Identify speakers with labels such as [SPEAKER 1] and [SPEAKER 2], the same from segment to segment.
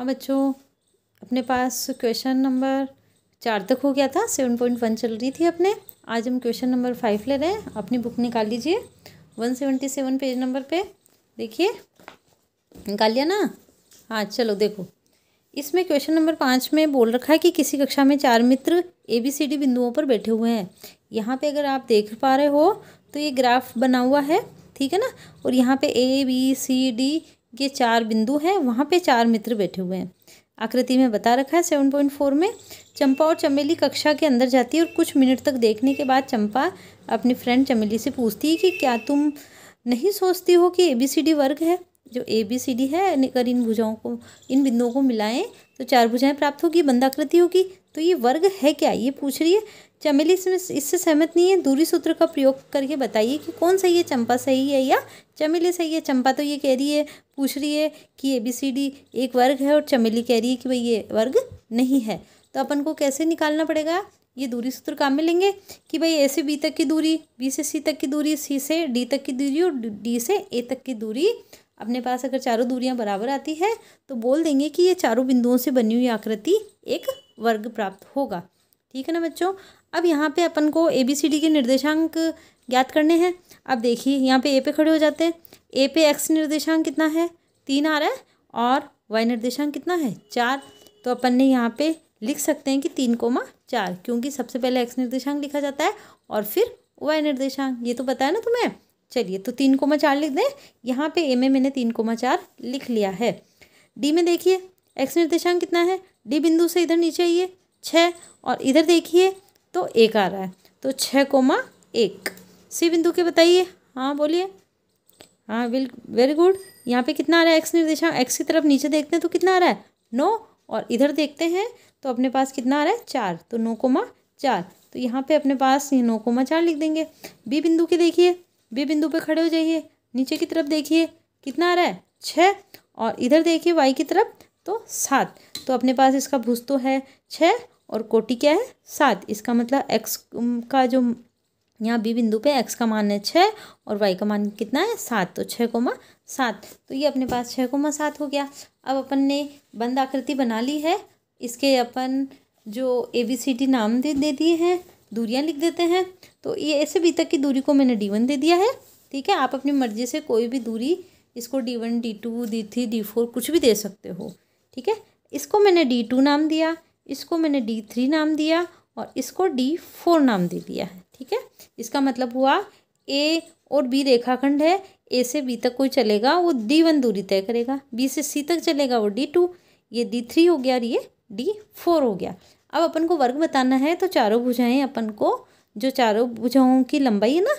[SPEAKER 1] हाँ बच्चों अपने पास क्वेश्चन नंबर चार तक हो गया था सेवन पॉइंट वन चल रही थी अपने आज हम क्वेश्चन नंबर फाइव ले रहे हैं अपनी बुक निकाल लीजिए one seventy seven page number पे देखिए निकाल लिया ना हाँ चलो देखो इसमें क्वेश्चन नंबर पाँच में बोल रखा है कि किसी कक्षा में चार मित्र ए बी सी डी बिंदुओं पर बैठे हुए हैं यहाँ पे अगर आप देख पा रहे हो तो ये ग्राफ बना हुआ है ठीक है ना और यहाँ पे ए बी सी डी ये चार बिंदु हैं वहाँ पे चार मित्र बैठे हुए हैं आकृति में बता रखा है सेवन पॉइंट फोर में चंपा और चमेली कक्षा के अंदर जाती है और कुछ मिनट तक देखने के बाद चंपा अपनी फ्रेंड चमेली से पूछती है कि क्या तुम नहीं सोचती हो कि ए बी सी डी वर्ग है जो ए बी सी डी है अगर इन भुजाओं को इन बिंदुओं को मिलाएं तो चार भुजाएं प्राप्त होगी बंदाकृति होगी तो ये वर्ग है क्या ये पूछ रही है चमेली इसमें इससे सहमत नहीं है दूरी सूत्र का प्रयोग करके बताइए कि कौन सही है चंपा सही है या चमेली सही है चंपा तो ये कह रही है पूछ रही है कि ए बी सी डी एक वर्ग है और चमेली कह रही है कि भाई ये वर्ग नहीं है तो अपन को कैसे निकालना पड़ेगा ये दूरी सूत्र काम में लेंगे कि भाई ए से बी तक की दूरी बी से सी तक की दूरी सी से डी तक की दूरी और डी से ए तक की दूरी अपने पास अगर चारों दूरियां बराबर आती है तो बोल देंगे कि ये चारों बिंदुओं से बनी हुई आकृति एक वर्ग प्राप्त होगा ठीक है ना बच्चों अब यहाँ पे अपन को ए बी सी डी के निर्देशांक ज्ञात करने हैं अब देखिए यहाँ पे ए पे खड़े हो जाते हैं ए पे एक्स निर्देशांक कितना है तीन आ रहा है और वाई निर्देशांक कितना है चार तो अपन ने यहाँ पे लिख सकते हैं कि तीन कोमा चार क्योंकि सबसे पहले एक्स निर्देशांक लिखा जाता है और फिर वाई निर्देशांक ये तो पता है ना तुम्हें चलिए तो तीन कोमा चार लिख दें यहाँ पे ए में मैंने तीन कोमा चार लिख लिया है डी में देखिए एक्स निर्देशांक कितना है डी बिंदु से इधर नीचे आइए छः और इधर देखिए तो एक आ रहा है तो छः कोमा एक सी बिंदु के बताइए हाँ बोलिए हाँ विल वेरी गुड यहाँ पे कितना आ रहा है एक्स निर्देशांक एक्स की तरफ नीचे देखते हैं तो कितना आ रहा है नौ और इधर देखते हैं तो अपने पास कितना आ रहा है चार तो नो कोमा चार तो यहाँ पे अपने पास ये नौ कोमा चार लिख देंगे बी बिंदु के देखिए बी बिंदु पे खड़े हो जाइए नीचे की तरफ देखिए कितना आ रहा है छः और इधर देखिए वाई की तरफ तो सात तो अपने पास इसका भूस तो है छः और कोटि क्या है सात इसका मतलब एक्स का जो यहाँ बी बिंदु पे एक्स का मान है छः और वाई का मान कितना है सात तो छः कोमा सात तो ये अपने पास छः कोमा सात हो गया अब अपन ने बंद आकृति बना ली है इसके अपन जो ए बी सी डी नाम दे दे दिए हैं दूरियाँ लिख देते हैं तो ये ऐसे बी तक की दूरी को मैंने डी वन दे दिया है ठीक है आप अपनी मर्जी से कोई भी दूरी इसको D one D two D three D four कुछ भी दे सकते हो ठीक है इसको मैंने डी टू नाम दिया इसको मैंने डी थ्री नाम दिया और इसको डी फोर नाम दे दिया है ठीक है इसका मतलब हुआ ए और बी रेखाखंड है ए से बी तक कोई चलेगा वो डी वन दूरी तय करेगा बी से सी तक चलेगा वो डी टू ये डी थ्री हो गया और ये डी फोर हो गया अब अपन को वर्ग बताना है तो चारों भुजाएं अपन को जो चारों भुजाओं की लंबाई है ना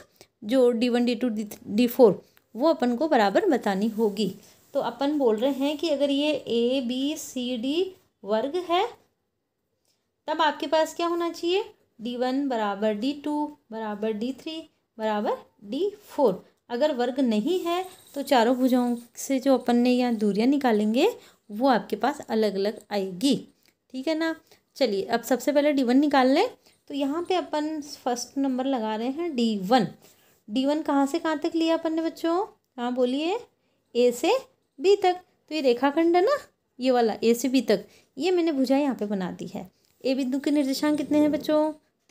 [SPEAKER 1] जो D one D two D four वो अपन को बराबर बतानी होगी तो अपन बोल रहे हैं कि अगर ये ए बी सी डी वर्ग है तब आपके पास क्या होना चाहिए डी वन बराबर डी टू बराबर डी थ्री बराबर डी फोर अगर वर्ग नहीं है तो चारों भुजाओं से जो अपन ने यहाँ दूरियाँ निकालेंगे वो आपके पास अलग अलग आएगी ठीक है ना चलिए अब सबसे पहले डी वन निकाल लें तो यहाँ पे अपन फर्स्ट नंबर लगा रहे हैं डी वन डी वन कहाँ से कहाँ तक लिया अपन ने बच्चों कहाँ बोलिए ए से बी तक तो ये रेखाखंड है ना ये वाला ए से बी तक ये मैंने भुजा यहाँ पे बना दी है ए बिंदु के निर्देशांक कितने हैं बच्चों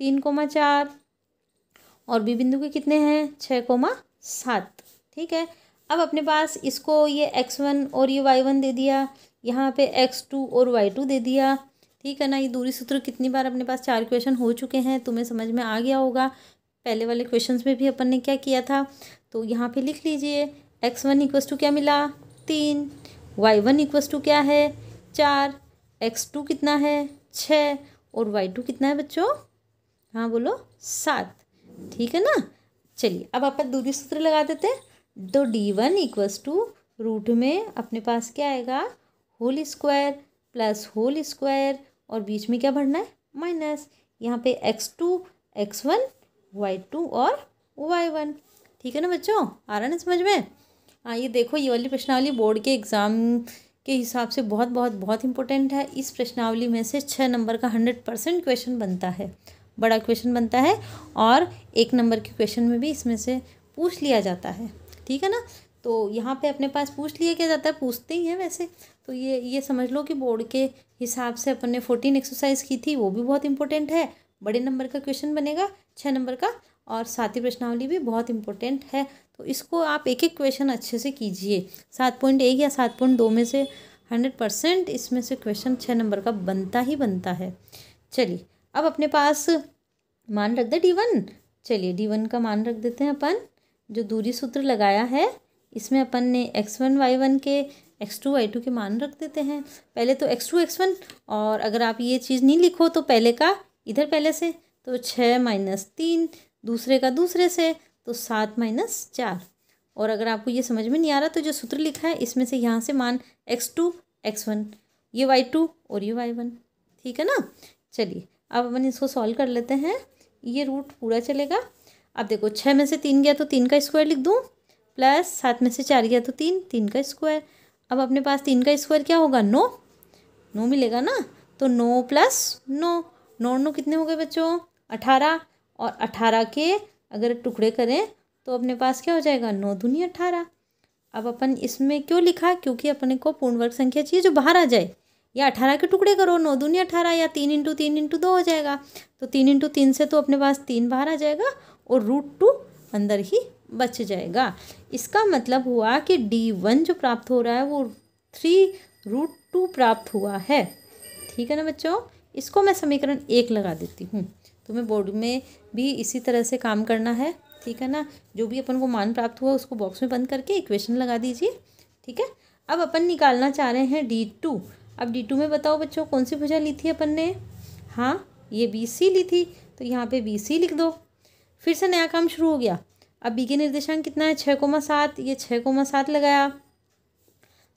[SPEAKER 1] तीन कोमा चार और बी बिंदु के कितने हैं छः कोमा सात ठीक है अब अपने पास इसको ये एक्स वन और ये वाई वन दे दिया यहाँ पे एक्स टू और वाई टू दे दिया ठीक है ना ये दूरी सूत्र कितनी बार अपने पास चार क्वेश्चन हो चुके हैं तुम्हें समझ में आ गया होगा पहले वाले क्वेश्चन में भी अपन ने क्या किया था तो यहाँ पर लिख लीजिए एक्स वन इक्वस टू क्या मिला तीन वाई वन इक्वस टू क्या है चार एक्स टू कितना है छः और वाई टू कितना है बच्चों हाँ बोलो सात ठीक है ना चलिए अब आप दूरी सूत्र लगा देते हैं तो D one equals to root में अपने पास क्या आएगा whole square plus whole square और बीच में क्या भरना है माइनस यहाँ पे X two X one Y two और वाई वन ठीक है ना बच्चों आ रहा ना समझ में हाँ ये देखो ये वाली प्रश्नावली बोर्ड के एग्ज़ाम के हिसाब से बहुत बहुत बहुत इंपॉर्टेंट है इस प्रश्नावली में से छः नंबर का हंड्रेड परसेंट क्वेश्चन बनता है बड़ा क्वेश्चन बनता है और एक नंबर के क्वेश्चन में भी इसमें से पूछ लिया जाता है ठीक है ना तो यहाँ पे अपने पास पूछ लिया क्या जाता है पूछते ही हैं वैसे तो ये ये समझ लो कि बोर्ड के हिसाब से अपन ने फोर्टीन एक्सरसाइज की थी वो भी बहुत इंपॉर्टेंट है बड़े नंबर का क्वेश्चन बनेगा छः नंबर का और साथ ही प्रश्नावली भी बहुत इंपॉर्टेंट है तो इसको आप एक एक क्वेश्चन अच्छे से कीजिए सात पॉइंट एक या सात पॉइंट दो में से हंड्रेड परसेंट इसमें से क्वेश्चन छः नंबर का बनता ही बनता है चलिए अब अपने पास मान रख दे डी वन चलिए डी वन का मान रख देते हैं अपन जो दूरी सूत्र लगाया है इसमें अपन ने एक्स वन वाई वन के एक्स टू वाई टू के मान रख देते हैं पहले तो एक्स टू एक्स वन और अगर आप ये चीज़ नहीं लिखो तो पहले का इधर पहले से तो छः माइनस तीन दूसरे का दूसरे से तो सात माइनस चार और अगर आपको ये समझ में नहीं आ रहा तो जो सूत्र लिखा है इसमें से यहाँ से मान एक्स टू एक्स वन ये वाई टू और ये वाई वन ठीक है ना चलिए अब अपन इसको सॉल्व कर लेते हैं ये रूट पूरा चलेगा अब देखो छः में से तीन गया तो तीन का स्क्वायर लिख दूँ प्लस सात में से चार गया तो तीन तीन का स्क्वायर अब अपने पास तीन का स्क्वायर क्या होगा नो नो मिलेगा ना तो नो प्लस नो नौ नो कितने हो गए बच्चों अठारह और अठारह के अगर टुकड़े करें तो अपने पास क्या हो जाएगा नौ दूनी अठारह अब अपन इसमें क्यों लिखा क्योंकि अपने को पूर्ण वर्ग संख्या चाहिए जो बाहर आ जाए या अठारह के टुकड़े करो नौ दूनी अठारह या तीन इंटू तीन इंटू दो हो जाएगा तो तीन इंटू तीन से तो अपने पास तीन बाहर आ जाएगा और रूट टू अंदर ही बच जाएगा इसका मतलब हुआ कि डी वन जो प्राप्त हो रहा है वो थ्री रूट टू प्राप्त हुआ है ठीक है ना बच्चों इसको मैं समीकरण एक लगा देती हूँ तुम्हें बोर्ड में भी इसी तरह से काम करना है ठीक है ना जो भी अपन को मान प्राप्त हुआ उसको बॉक्स में बंद करके इक्वेशन लगा दीजिए ठीक है अब अपन निकालना चाह रहे हैं डी टू अब डी टू में बताओ बच्चों कौन सी भुजा ली थी अपन ने हाँ ये बी सी ली थी तो यहाँ पे बी सी लिख दो फिर से नया काम शुरू हो गया अब बी के निर्देशांक कितना है छः कोमा सात ये छः कोमा सात लगाया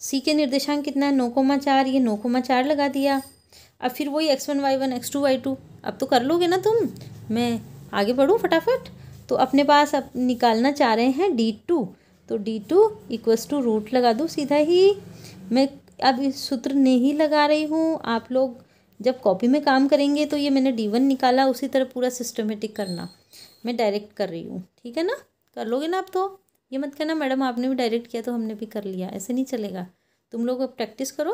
[SPEAKER 1] सी के निर्देशांक कितना है नौ कोमा चार ये नौ कोमा चार लगा दिया अब फिर वही X one Y one X two Y two अब तो कर लोगे ना तुम मैं आगे बढ़ूँ फटाफट तो अपने पास अब निकालना चाह रहे हैं डी टू तो D two equals to root लगा दो सीधा ही मैं अब इस सूत्र नहीं लगा रही हूँ आप लोग जब कॉपी में काम करेंगे तो ये मैंने डी वन निकाला उसी तरह पूरा सिस्टमेटिक करना मैं डायरेक्ट कर रही हूँ ठीक है ना कर लोगे ना आप तो ये मत कहना मैडम आपने भी डायरेक्ट किया तो हमने भी कर लिया ऐसे नहीं चलेगा तुम लोग अब प्रैक्टिस करो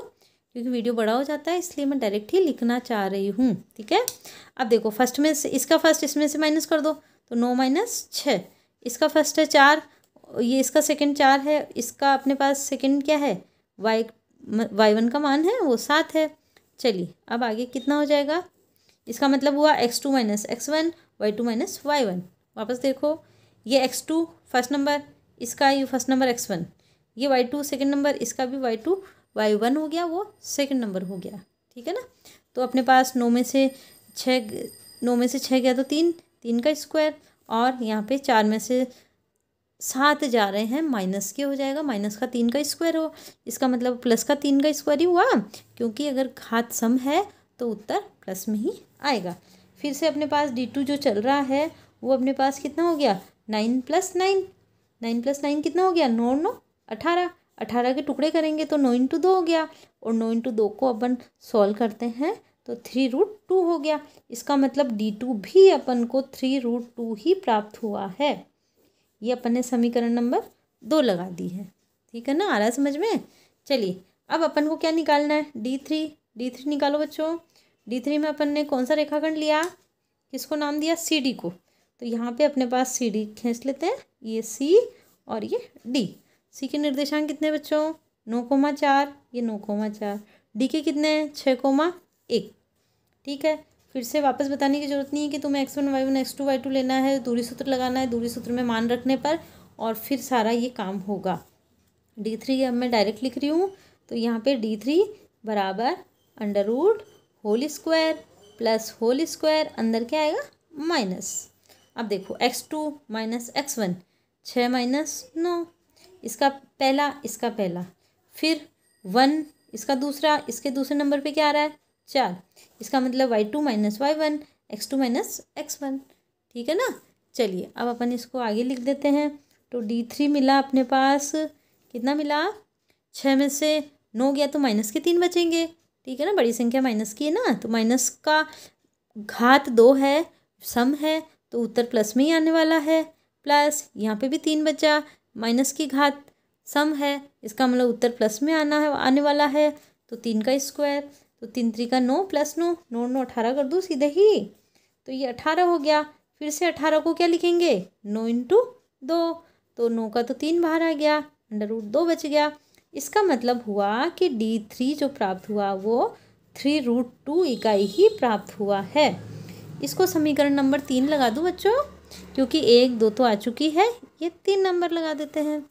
[SPEAKER 1] क्योंकि वीडियो बड़ा हो जाता है इसलिए मैं डायरेक्ट ही लिखना चाह रही हूँ ठीक है अब देखो फर्स्ट में से इसका फर्स्ट इसमें से माइनस कर दो तो नौ माइनस छः इसका फर्स्ट है चार ये इसका सेकंड चार है इसका अपने पास सेकंड क्या है वाई वाई वन का मान है वो सात है चलिए अब आगे कितना हो जाएगा इसका मतलब हुआ X two minus X one Y two minus Y one वापस देखो ये एक्स टू फर्स्ट नंबर इसका ये फर्स्ट नंबर एक्स वन ये वाई टू सेकेंड नंबर इसका भी वाई टू वाई वन हो गया वो सेकेंड नंबर हो गया ठीक है ना तो अपने पास नौ में से छः नौ में से छः गया तो तीन तीन का स्क्वायर और यहाँ पे चार में से सात जा रहे हैं माइनस के हो जाएगा माइनस का तीन का स्क्वायर हो इसका मतलब प्लस का तीन का स्क्वायर ही हुआ क्योंकि अगर घात सम है तो उत्तर प्लस में ही आएगा फिर से अपने पास डी टू जो चल रहा है वो अपने पास कितना हो गया nine plus nine nine plus nine कितना हो गया नौ नौ अठारह अठारह के टुकड़े करेंगे तो नौ इंटू दो हो गया और नौ इंटू दो को अपन सॉल्व करते हैं तो थ्री रूट टू हो गया इसका मतलब डी टू भी अपन को थ्री रूट टू ही प्राप्त हुआ है ये अपन ने समीकरण नंबर दो लगा दी है ठीक है ना आ रहा है समझ में चलिए अब अपन को क्या निकालना है डी थ्री डी थ्री निकालो बच्चों डी थ्री में अपन ने कौन सा रेखाखंड लिया किसको नाम दिया सी डी को तो यहाँ पे अपने पास सी डी खींच लेते हैं ये सी और ये डी सी के निर्देशांक कितने बच्चों नौ कोमा चार ये नौ कोमा चार डी के कितने हैं छः कोमा एक ठीक है फिर से वापस बताने की ज़रूरत नहीं है कि तुम्हें X one Y one X two Y two लेना है दूरी सूत्र लगाना है दूरी सूत्र में मान रखने पर और फिर सारा ये काम होगा डी थ्री अब मैं डायरेक्ट लिख रही हूँ तो यहाँ पे डी थ्री बराबर under root whole square plus whole square अंदर क्या आएगा माइनस अब देखो X two minus X one छः माइनस नौ इसका पहला इसका पहला फिर वन इसका दूसरा इसके दूसरे नंबर पे क्या आ रहा है चार इसका मतलब Y two minus Y one X two minus X one ठीक है ना चलिए अब अपन इसको आगे लिख देते हैं तो डी थ्री मिला अपने पास कितना मिला छः में से नौ गया तो माइनस के तीन बचेंगे ठीक है ना बड़ी संख्या माइनस की है ना तो माइनस का घात दो है सम है तो उत्तर प्लस में ही आने वाला है प्लस यहाँ पे भी तीन बचा माइनस की घात सम है इसका मतलब उत्तर प्लस में आना है आने वाला है तो तीन का स्क्वायर तो तीन त्रिका नौ प्लस नौ नौ नौ अठारह कर दूँ सीधे ही तो ये अठारह हो गया फिर से अठारह को क्या लिखेंगे नौ इंटू दो तो नौ का तो तीन बाहर आ गया अंडर रूट दो बच गया इसका मतलब हुआ कि डी थ्री जो प्राप्त हुआ वो थ्री रूट टू इकाई ही प्राप्त हुआ है इसको समीकरण नंबर तीन लगा दूँ बच्चों क्योंकि एक दो तो आ चुकी है ये तीन नंबर लगा देते हैं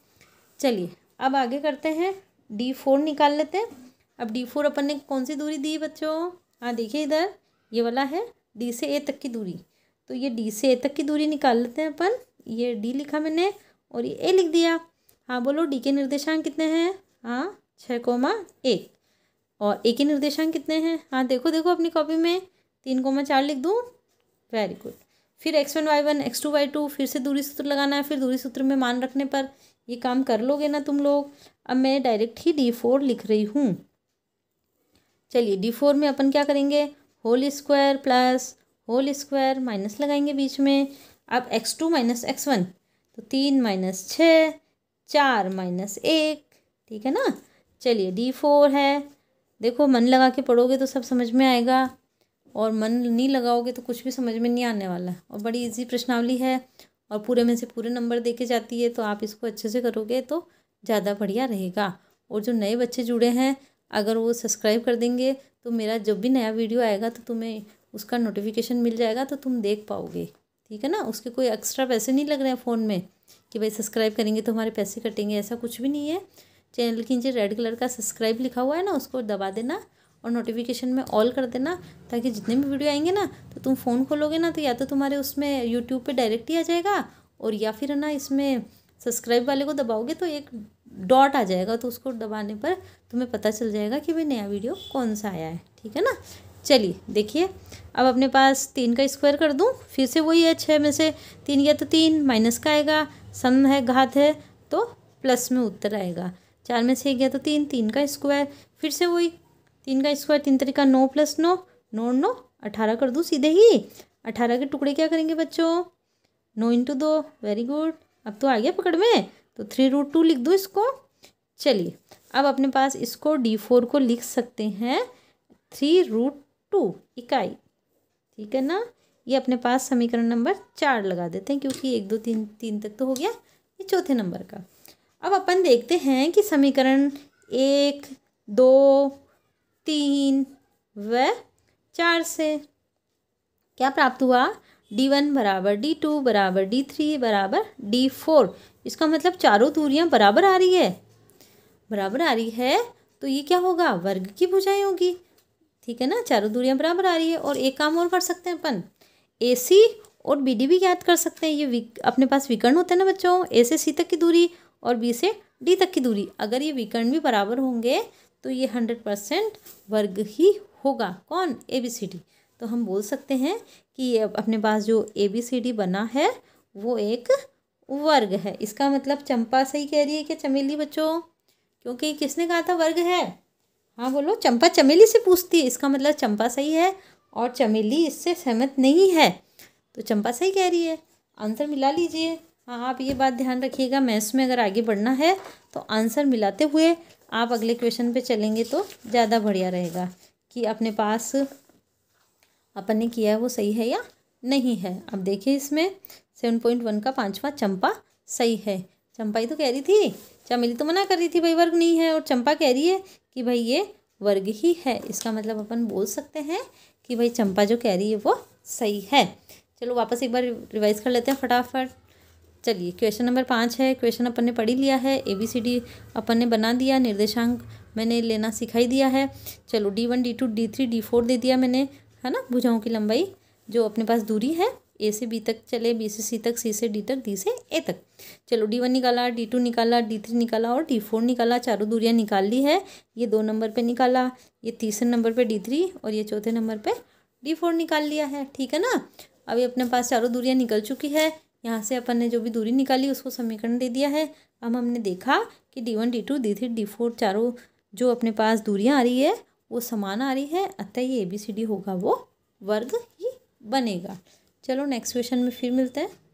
[SPEAKER 1] चलिए अब आगे करते हैं डी फोर निकाल लेते हैं अब डी फोर अपन ने कौन सी दूरी दी बच्चों हाँ देखिए इधर ये वाला है डी से ए तक की दूरी तो ये डी से ए तक की दूरी निकाल लेते हैं अपन ये डी लिखा मैंने और ये ए लिख दिया हाँ बोलो डी के निर्देशांक कितने हैं हाँ छः कोमा एक और ए के निर्देशांक कितने हैं हाँ देखो देखो अपनी कॉपी में तीन कोमा चार लिख दूँ वेरी गुड फिर X one Y one X two Y two फिर से दूरी सूत्र लगाना है फिर दूरी सूत्र में मान रखने पर ये काम कर लोगे ना तुम लोग अब मैं डायरेक्ट ही डी फोर लिख रही हूँ चलिए डी फोर में अपन क्या करेंगे whole square plus whole square minus लगाएंगे बीच में अब X two minus X one तो तीन माइनस छः चार माइनस एक ठीक है ना चलिए डी फोर है देखो मन लगा के पढ़ोगे तो सब समझ में आएगा और मन नहीं लगाओगे तो कुछ भी समझ में नहीं आने वाला और बड़ी इजी प्रश्नावली है और पूरे में से पूरे नंबर देके जाती है तो आप इसको अच्छे से करोगे तो ज़्यादा बढ़िया रहेगा और जो नए बच्चे जुड़े हैं अगर वो सब्सक्राइब कर देंगे तो मेरा जब भी नया वीडियो आएगा तो तुम्हें उसका नोटिफिकेशन मिल जाएगा तो तुम देख पाओगे ठीक है ना उसके कोई एक्स्ट्रा पैसे नहीं लग रहे हैं फ़ोन में कि भाई सब्सक्राइब करेंगे तो हमारे पैसे कटेंगे ऐसा कुछ भी नहीं है चैनल के नीचे रेड कलर का सब्सक्राइब लिखा हुआ है ना उसको दबा देना और नोटिफिकेशन में ऑल कर देना ताकि जितने भी वीडियो आएंगे ना तो तुम फ़ोन खोलोगे ना तो या तो तुम्हारे उसमें यूट्यूब पर डायरेक्ट ही आ जाएगा और या फिर ना इसमें सब्सक्राइब वाले को दबाओगे तो एक डॉट आ जाएगा तो उसको दबाने पर तुम्हें पता चल जाएगा कि भाई नया वीडियो कौन सा आया है ठीक है ना चलिए देखिए अब अपने पास तीन का स्क्वायर कर दूँ फिर से वही है छः में से तीन गया तो तीन माइनस का आएगा सम है घात है तो प्लस में उत्तर आएगा चार में से गया तो तीन तीन का स्क्वायर फिर से वही तीन का स्क्वायर तीन तरीका नौ प्लस नौ नौ नौ अठारह कर दूँ सीधे ही अठारह के टुकड़े क्या करेंगे बच्चों नौ इंटू दो वेरी गुड अब तो आ गया पकड़ में तो थ्री रूट टू लिख दो इसको चलिए अब अपने पास इसको डी फोर को लिख सकते हैं थ्री रूट टू इकाई ठीक है ना ये अपने पास समीकरण नंबर चार लगा देते हैं क्योंकि एक दो तीन तीन तक तो हो गया ये चौथे नंबर का अब अपन देखते हैं कि समीकरण एक दो तीन व चार से क्या प्राप्त हुआ डी वन बराबर डी टू बराबर डी थ्री बराबर डी फोर इसका मतलब चारों दूरियां बराबर आ रही है बराबर आ रही है तो ये क्या होगा वर्ग की भुजाएं होगी ठीक है ना चारों दूरियां बराबर आ रही है और एक काम और कर सकते हैं अपन ए सी और बी डी भी याद कर सकते हैं ये अपने पास विकर्ण होते हैं ना बच्चों ए से सी तक की दूरी और बी से डी तक की दूरी अगर ये विकर्ण भी बराबर होंगे तो ये हंड्रेड परसेंट वर्ग ही होगा कौन ए बी सी डी तो हम बोल सकते हैं कि अपने पास जो ए बी सी डी बना है वो एक वर्ग है इसका मतलब चंपा सही कह रही है क्या चमेली बच्चों क्योंकि किसने कहा था वर्ग है हाँ बोलो चंपा चमेली से पूछती है इसका मतलब चंपा सही है और चमेली इससे सहमत नहीं है तो चंपा सही कह रही है आंसर मिला लीजिए हाँ आप ये बात ध्यान रखिएगा मैथ्स में अगर आगे बढ़ना है तो आंसर मिलाते हुए आप अगले क्वेश्चन पे चलेंगे तो ज़्यादा बढ़िया रहेगा कि अपने पास अपन ने किया है वो सही है या नहीं है अब देखिए इसमें सेवन पॉइंट वन का पाँचवा चंपा सही है चंपा ही तो कह रही थी चमेली तो मना कर रही थी भाई वर्ग नहीं है और चंपा कह रही है कि भाई ये वर्ग ही है इसका मतलब अपन बोल सकते हैं कि भाई चंपा जो कह रही है वो सही है चलो वापस एक बार रिवाइज कर लेते हैं फटाफट चलिए क्वेश्चन नंबर पाँच है क्वेश्चन अपन ने पढ़ ही लिया है ए बी सी डी अपन ने बना दिया निर्देशांक मैंने लेना सिखाई दिया है चलो D one D two D three D four दे दिया मैंने है ना भुजाओं की लंबाई जो अपने पास दूरी है ए से बी तक चले बी से सी तक सी से डी तक डी से ए तक चलो डी वन निकाला डी टू निकाला डी थ्री निकाला और डी फोर निकाला चारों दूरियां निकाल ली है ये दो नंबर पे निकाला ये तीसरे नंबर पे डी थ्री और ये चौथे नंबर पे डी फोर निकाल लिया है ठीक है ना अभी अपने पास चारों दूरियाँ निकल चुकी है यहाँ से अपन ने जो भी दूरी निकाली उसको समीकरण दे दिया है अब हमने देखा कि D one D two D three D four चारों जो अपने पास दूरियाँ आ रही है वो समान आ रही है अतः ये ए बी सी डी होगा वो वर्ग ही बनेगा चलो नेक्स्ट क्वेश्चन में फिर मिलते हैं